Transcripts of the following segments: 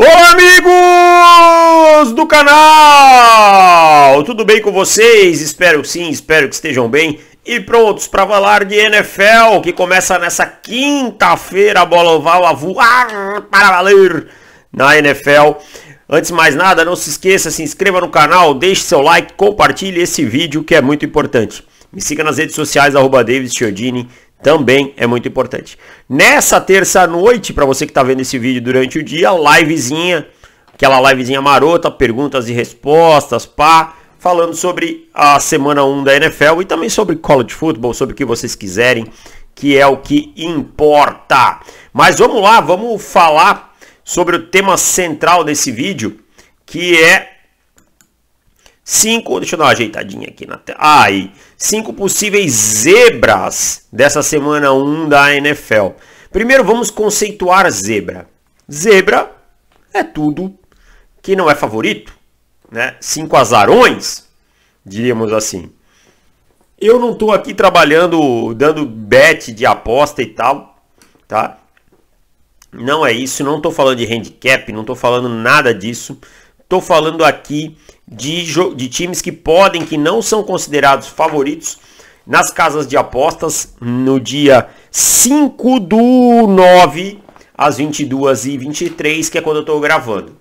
Olá, amigos do canal! Tudo bem com vocês? Espero sim, espero que estejam bem e prontos para falar de NFL, que começa nessa quinta-feira a bola oval a voar para valer na NFL. Antes de mais nada, não se esqueça, se inscreva no canal, deixe seu like, compartilhe esse vídeo que é muito importante. Me siga nas redes sociais, arroba Chiodini, também é muito importante. Nessa terça noite, para você que está vendo esse vídeo durante o dia, livezinha, aquela livezinha marota, perguntas e respostas, pá, falando sobre a semana 1 da NFL e também sobre college football, sobre o que vocês quiserem, que é o que importa. Mas vamos lá, vamos falar sobre o tema central desse vídeo, que é Cinco, deixa eu dar uma ajeitadinha aqui na tela. Aí, cinco possíveis zebras dessa semana 1 um da NFL. Primeiro vamos conceituar zebra. Zebra é tudo que não é favorito, né? Cinco azarões, diríamos assim. Eu não estou aqui trabalhando, dando bet de aposta e tal, tá? Não é isso, não estou falando de handicap, não estou falando nada disso. Estou falando aqui de, de times que podem, que não são considerados favoritos nas casas de apostas no dia 5 do 9 às 22h23, que é quando eu estou gravando.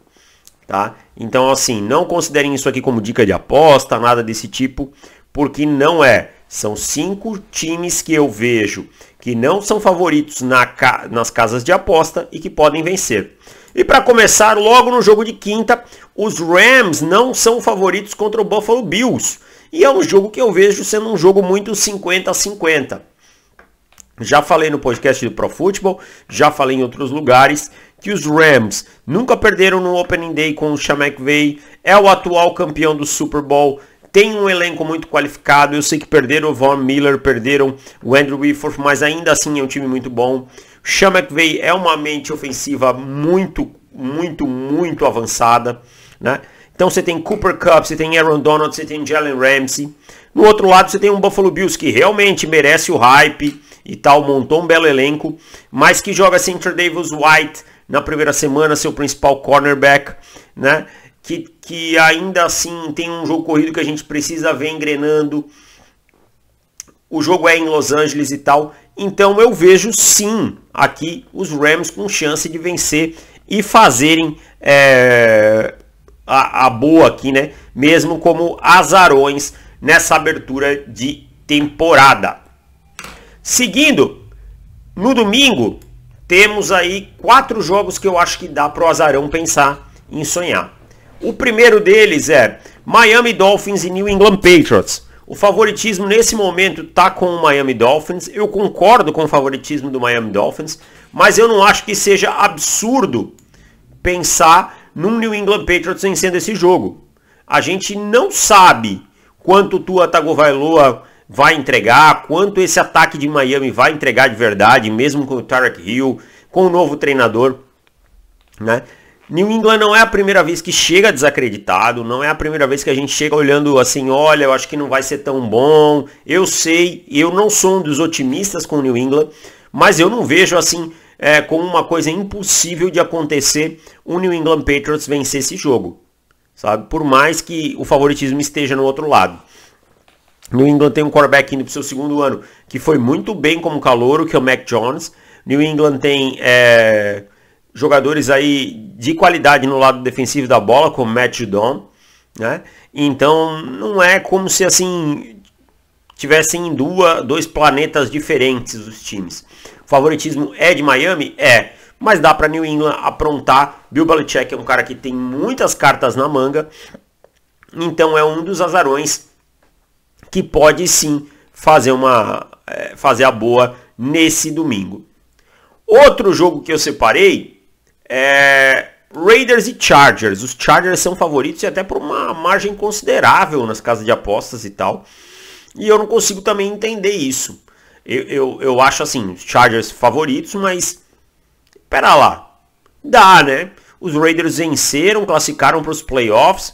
Tá? Então, assim, não considerem isso aqui como dica de aposta, nada desse tipo, porque não é. São cinco times que eu vejo que não são favoritos na ca nas casas de aposta e que podem vencer. E para começar, logo no jogo de quinta, os Rams não são favoritos contra o Buffalo Bills. E é um jogo que eu vejo sendo um jogo muito 50 a 50. Já falei no podcast do Pro Football, já falei em outros lugares que os Rams nunca perderam no Opening Day com o Sean McVay, é o atual campeão do Super Bowl, tem um elenco muito qualificado. Eu sei que perderam o Von Miller, perderam o Andrew Whitworth, mas ainda assim é um time muito bom. Sean McVay é uma mente ofensiva muito, muito, muito avançada. Né? Então você tem Cooper Cup, você tem Aaron Donald, você tem Jalen Ramsey. No outro lado você tem um Buffalo Bills que realmente merece o hype e tal, montou um belo elenco, mas que joga Center Davis White na primeira semana, seu principal cornerback, né? que, que ainda assim tem um jogo corrido que a gente precisa ver engrenando. O jogo é em Los Angeles e tal. Então eu vejo sim aqui os Rams com chance de vencer e fazerem é, a, a boa aqui, né? Mesmo como azarões nessa abertura de temporada. Seguindo, no domingo temos aí quatro jogos que eu acho que dá pro azarão pensar em sonhar. O primeiro deles é Miami Dolphins e New England Patriots. O favoritismo nesse momento está com o Miami Dolphins. Eu concordo com o favoritismo do Miami Dolphins, mas eu não acho que seja absurdo pensar num New England Patriots vencendo esse jogo. A gente não sabe quanto o Tua Tagovailoa vai entregar, quanto esse ataque de Miami vai entregar de verdade, mesmo com o Tarek Hill, com o novo treinador, né? New England não é a primeira vez que chega desacreditado, não é a primeira vez que a gente chega olhando assim, olha, eu acho que não vai ser tão bom. Eu sei, eu não sou um dos otimistas com New England, mas eu não vejo assim é, como uma coisa impossível de acontecer o New England Patriots vencer esse jogo, sabe? Por mais que o favoritismo esteja no outro lado. New England tem um quarterback indo para o seu segundo ano que foi muito bem como calouro, que é o Mac Jones. New England tem é, jogadores aí de qualidade no lado defensivo da bola, como Matt Judon, né? Então não é como se assim tivessem duas, dois planetas diferentes os times. O favoritismo é de Miami? É. Mas dá para New England aprontar. Bill Belichick é um cara que tem muitas cartas na manga. Então é um dos azarões que pode sim fazer uma eh, fazer a boa nesse domingo. Outro jogo que eu separei é, Raiders e Chargers. Os Chargers são favoritos e até por uma margem considerável nas casas de apostas e tal. E eu não consigo também entender isso. Eu, eu, eu acho assim, Chargers favoritos, mas. Pera lá. Dá, né? Os Raiders venceram, classificaram para os playoffs.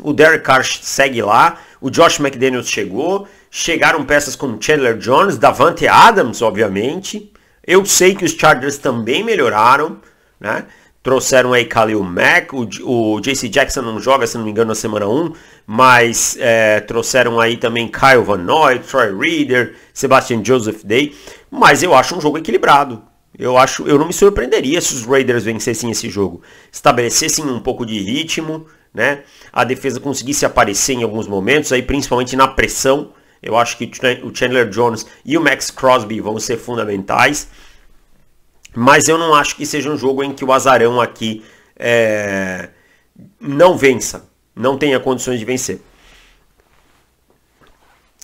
O Derek Carr segue lá. O Josh McDaniels chegou. Chegaram peças como Chandler Jones, Davante Adams, obviamente. Eu sei que os Chargers também melhoraram, né? Trouxeram aí Khalil Mack, o, o JC Jackson não joga, se não me engano, na semana 1, mas é, trouxeram aí também Kyle Van Noy, Troy Reader, Sebastian Joseph Day, mas eu acho um jogo equilibrado. Eu acho, eu não me surpreenderia se os Raiders vencessem esse jogo, estabelecessem um pouco de ritmo, né? A defesa conseguisse aparecer em alguns momentos, aí principalmente na pressão, eu acho que o Chandler Jones e o Max Crosby vão ser fundamentais. Mas eu não acho que seja um jogo em que o azarão aqui é, não vença. Não tenha condições de vencer.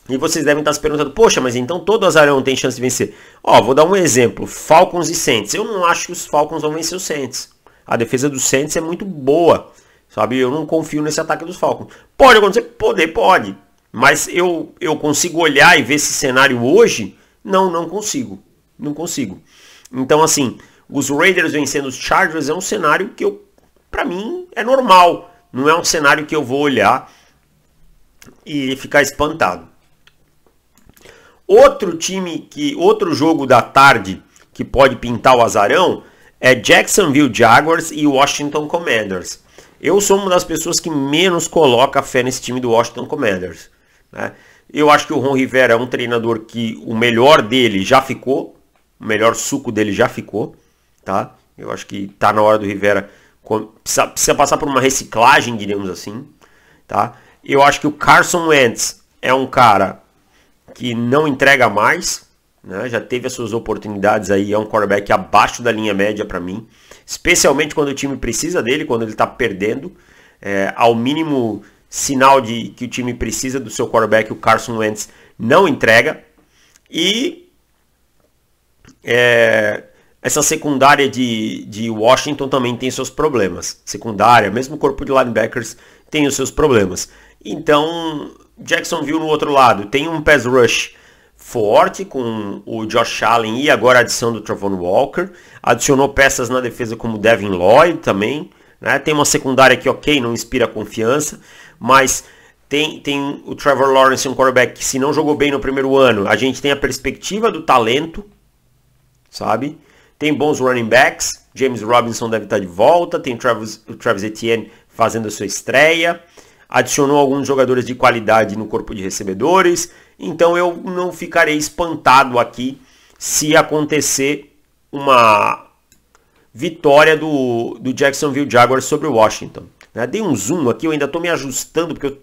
E vocês devem estar se perguntando, poxa, mas então todo azarão tem chance de vencer. Ó, vou dar um exemplo, Falcons e Saints. Eu não acho que os Falcons vão vencer os Saints. A defesa dos Saints é muito boa, sabe? Eu não confio nesse ataque dos Falcons. Pode acontecer? Poder, pode. Mas eu, eu consigo olhar e ver esse cenário hoje? Não, não consigo. Não consigo. Então, assim, os Raiders vencendo os Chargers é um cenário que eu, para mim, é normal. Não é um cenário que eu vou olhar e ficar espantado. Outro time que, outro jogo da tarde que pode pintar o azarão é Jacksonville Jaguars e Washington Commanders. Eu sou uma das pessoas que menos coloca fé nesse time do Washington Commanders. Né? Eu acho que o Ron Rivera é um treinador que o melhor dele já ficou, o melhor suco dele já ficou, tá? Eu acho que tá na hora do Rivera precisa, precisa passar por uma reciclagem, diríamos assim, tá? Eu acho que o Carson Wentz é um cara que não entrega mais, né? já teve as suas oportunidades aí, é um quarterback abaixo da linha média para mim, especialmente quando o time precisa dele, quando ele está perdendo, é, ao mínimo sinal de que o time precisa do seu quarterback, o Carson Wentz não entrega. E é, essa secundária de, de Washington também tem seus problemas. Secundária, mesmo corpo de linebackers tem os seus problemas. Então, Jackson viu no outro lado tem um pass rush forte com o Josh Allen e agora a adição do Travon Walker. Adicionou peças na defesa como Devin Lloyd também. Né? Tem uma secundária que, ok, não inspira confiança, mas tem, tem o Trevor Lawrence, um quarterback que se não jogou bem no primeiro ano, a gente tem a perspectiva do talento, sabe? Tem bons running backs, James Robinson deve estar de volta, tem Travis, o Travis Etienne fazendo a sua estreia, adicionou alguns jogadores de qualidade no corpo de recebedores, então eu não ficarei espantado aqui se acontecer uma vitória do, do Jacksonville Jaguars sobre o Washington. Né? Dei um zoom aqui, eu ainda estou me ajustando porque eu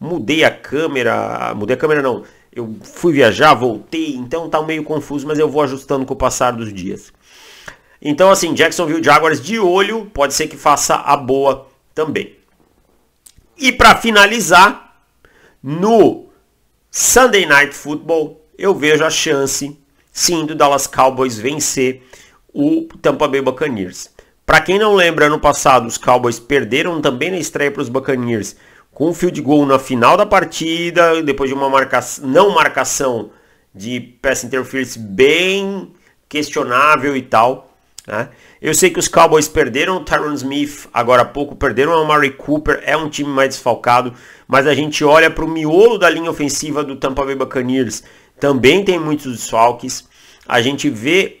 mudei a câmera, mudei a câmera não, eu fui viajar, voltei, então tá meio confuso, mas eu vou ajustando com o passar dos dias. Então assim, Jacksonville Jaguars de olho, pode ser que faça a boa também. E para finalizar, no Sunday Night Football, eu vejo a chance sim do Dallas Cowboys vencer o Tampa Bay Buccaneers. Para quem não lembra, ano passado os Cowboys perderam também na estreia para os Buccaneers com um field goal na final da partida, depois de uma marca... não marcação de pass interference bem questionável e tal. Né? Eu sei que os Cowboys perderam o Tyron Smith agora há pouco, perderam o Amari Cooper, é um time mais desfalcado, mas a gente olha para o miolo da linha ofensiva do Tampa Bay Buccaneers, também tem muitos desfalques. A gente vê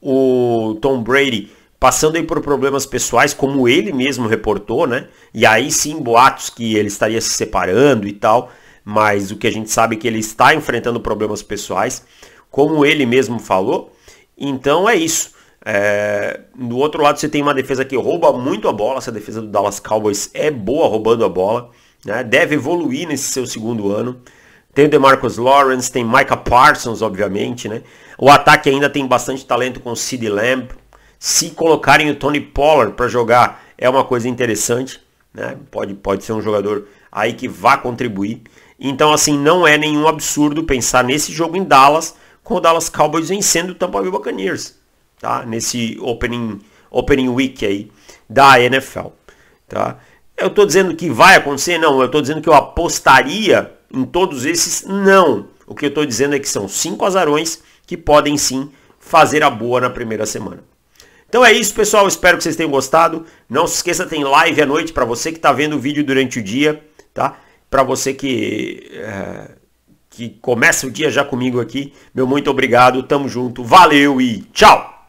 o Tom Brady passando aí por problemas pessoais, como ele mesmo reportou, né? E aí sim boatos que ele estaria se separando e tal, mas o que a gente sabe é que ele está enfrentando problemas pessoais, como ele mesmo falou. Então é isso. É... Do outro lado você tem uma defesa que rouba muito a bola, essa defesa do Dallas Cowboys é boa roubando a bola, né? deve evoluir nesse seu segundo ano. Tem o DeMarcus Lawrence, tem Micah Parsons, obviamente, né? O ataque ainda tem bastante talento com o CeeDee Lamb. Se colocarem o Tony Pollard para jogar, é uma coisa interessante, né? Pode, pode ser um jogador aí que vá contribuir. Então, assim, não é nenhum absurdo pensar nesse jogo em Dallas, com o Dallas Cowboys vencendo o Tampa Bay Buccaneers, tá? Nesse opening, opening week aí da NFL, tá? Eu tô dizendo que vai acontecer? Não, eu tô dizendo que eu apostaria em todos esses, não. O que eu estou dizendo é que são cinco azarões que podem sim fazer a boa na primeira semana. Então é isso, pessoal. Espero que vocês tenham gostado. Não se esqueça, tem live à noite para você que está vendo o vídeo durante o dia, tá? Para você que é, que começa o dia já comigo aqui. Meu muito obrigado. Tamo junto. Valeu e tchau.